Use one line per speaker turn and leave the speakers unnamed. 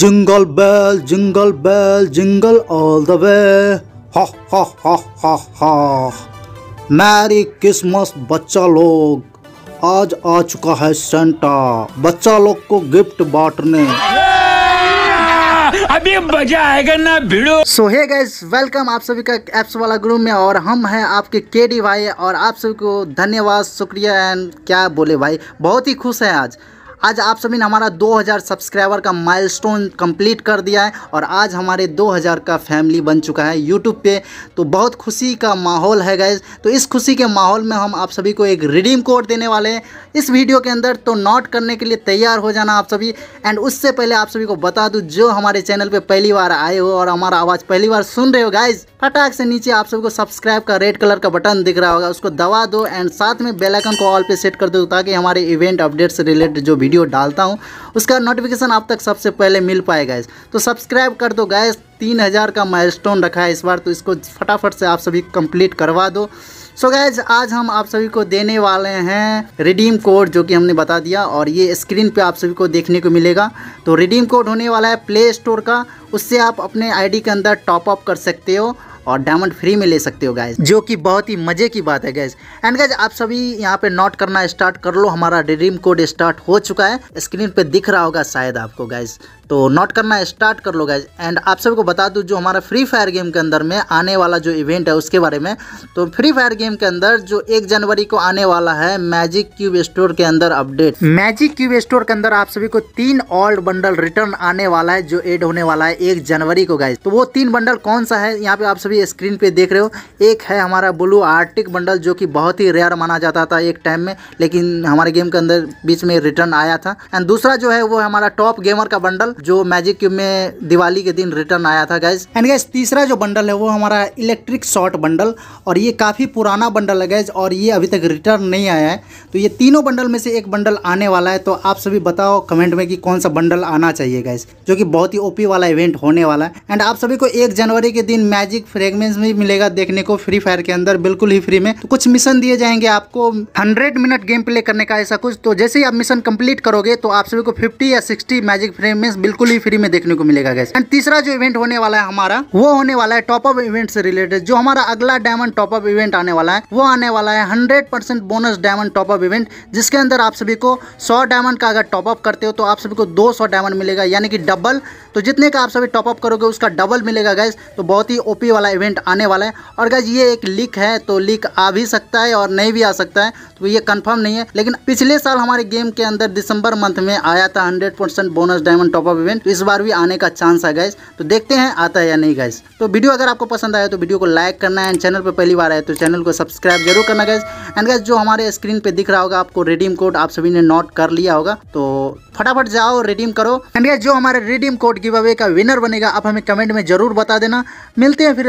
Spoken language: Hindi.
jingle bell jingle bell jingle all the way हा हा हा हा मैरी क्रिसमस बच्चा लोग आज आ चुका है सेंटा बच्चा लोग को गिफ्ट बांटने अभी मजा आएगा ना भिड़ो सो हे गाइस वेलकम आप सभी का एप्स वाला ग्रुप में और हम हैं आपके के डी भाई और आप सभी को धन्यवाद शुक्रिया एंड क्या बोले भाई बहुत ही खुश हैं आज आज आप सभी ने हमारा 2000 सब्सक्राइबर का माइलस्टोन कंप्लीट कर दिया है और आज हमारे 2000 का फैमिली बन चुका है यूट्यूब पे तो बहुत खुशी का माहौल है गैज तो इस खुशी के माहौल में हम आप सभी को एक रिडीम कोड देने वाले हैं इस वीडियो के अंदर तो नोट करने के लिए तैयार हो जाना आप सभी एंड उससे पहले आप सभी को बता दूँ जो हमारे चैनल पर पहली बार आए हो और हमारा आवाज़ पहली बार सुन रहे हो गाइज फटाक से नीचे आप सभी को सब्सक्राइब का रेड कलर का बटन दिख रहा होगा उसको दबा दो एंड साथ में बेलाइकन को ऑल पे सेट कर दो ताकि हमारे इवेंट अपडेट से रिलेटेड जो वीडियो डालता हूँ उसका नोटिफिकेशन आप तक सबसे पहले मिल पाए गैस तो सब्सक्राइब कर दो गैस तीन हज़ार का माइलस्टोन रखा है इस बार तो इसको फटाफट से आप सभी कंप्लीट करवा दो सो so गैज आज हम आप सभी को देने वाले हैं रिडीम कोड जो कि हमने बता दिया और ये स्क्रीन पे आप सभी को देखने को मिलेगा तो रिडीम कोड होने वाला है प्ले स्टोर का उससे आप अपने आईडी के अंदर टॉपअप कर सकते हो और डायमंड फ्री में ले सकते हो गैस जो कि बहुत ही मज़े की बात है गैस एंड गैस आप सभी यहाँ पे नोट करना स्टार्ट कर लो हमारा ड्रीम कोड स्टार्ट हो चुका है स्क्रीन पे दिख रहा होगा शायद आपको गैस तो नोट करना स्टार्ट कर लो गैस एंड आप सभी को बता दूँ जो हमारा फ्री फायर गेम के अंदर में आने वाला जो इवेंट है उसके बारे में तो फ्री फायर गेम के अंदर जो एक जनवरी को आने वाला है मैजिक क्यूब स्टोर के अंदर अपडेट मैजिक क्यूब स्टोर के अंदर आप सभी को तीन ओल्ड बंडल रिटर्न आने वाला है जो एड होने वाला है एक जनवरी को गैस तो वो तीन बंडल कौन सा है यहाँ पे आप सभी अभी स्क्रीन पे देख रहे हो एक है हमारा ब्लू आर्टिक बंडल जो कि बहुत ही रेयर माना जाता था एक टाइम में लेकिन हमारे गेम के अंदर बीच में रिटर्न आया था एंड दूसरा जो है वो हमारा टॉप गेमर का बंडल जो मैजिक क्यूब में दिवाली के दिन रिटर्न आया था गैस एंड गैस तीसरा जो बंडल है वो हमारा इलेक्ट्रिक शॉर्ट बंडल और ये काफ़ी पुराना बंडल है गैस और ये अभी तक रिटर्न नहीं आया है तो ये तीनों बंडल में से एक बंडल आने वाला है तो आप सभी बताओ कमेंट में कि कौन सा बंडल आना चाहिए गैस जो कि बहुत ही ओपी वाला इवेंट होने वाला है एंड आप सभी को एक जनवरी के दिन मैजिक फ्रेम फ्रेगमेंस भी मिलेगा देखने को फ्री फायर के अंदर बिल्कुल ही फ्री में तो कुछ मिशन दिए जाएंगे आपको हंड्रेड मिनट गेम प्ले करने का ऐसा कुछ तो जैसे ही आप मिशन कंप्लीट करोगे तो आप सभी को फिफ्टी या सिक्सटी मैजिक फ्रेगमेंस बिल्कुल ही फ्री में देखने को मिलेगा गैस एंड तीसरा जो इवेंट होने वाला है हमारा वो होने वाला है टॉपअप इवेंट से रिलेटेड जो हमारा अगला डायमंड टॉपअप इवेंट आने वाला है वो आने वाला है hundred percent bonus diamond top up event जिसके अंदर आप सभी को सौ डायमंड का अगर टॉपअप करते हो तो आप सभी को दो सौ डायमंड मिलेगा यानी कि डबल तो जितने का आप सभी टॉपअप करोगे उसका डबल मिलेगा गैस तो बहुत ही ओपी वाला इवेंट आने वाला है और गाइज ये एक लीक है तो लीक आ भी सकता है और नहीं भी आ सकता है तो ये कन्फर्म नहीं है लेकिन पिछले साल हमारे गेम के अंदर दिसंबर मंथ में आया था hundred percent bonus diamond top up event तो इस बार भी आने का चांस है गाइज तो देखते हैं आता है या नहीं गाइज तो वीडियो अगर आपको पसंद आया तो वीडियो को लाइक करना है एंड चैनल पर पहली बार आए तो चैनल को सब्सक्राइब जरूर करना गाइज एंड गाइज जो हमारे स्क्रीन पर दिख रहा होगा आपको रिडीम कोड आप सभी ने नोट कर लिया होगा तो फटाफट जाओ रिडीम करो एंड गाइज जो हमारे रिडीम कोड गिव अवे का विनर बनेगा आप हमें कमेंट में जरूर बता देना मिलते हैं फिर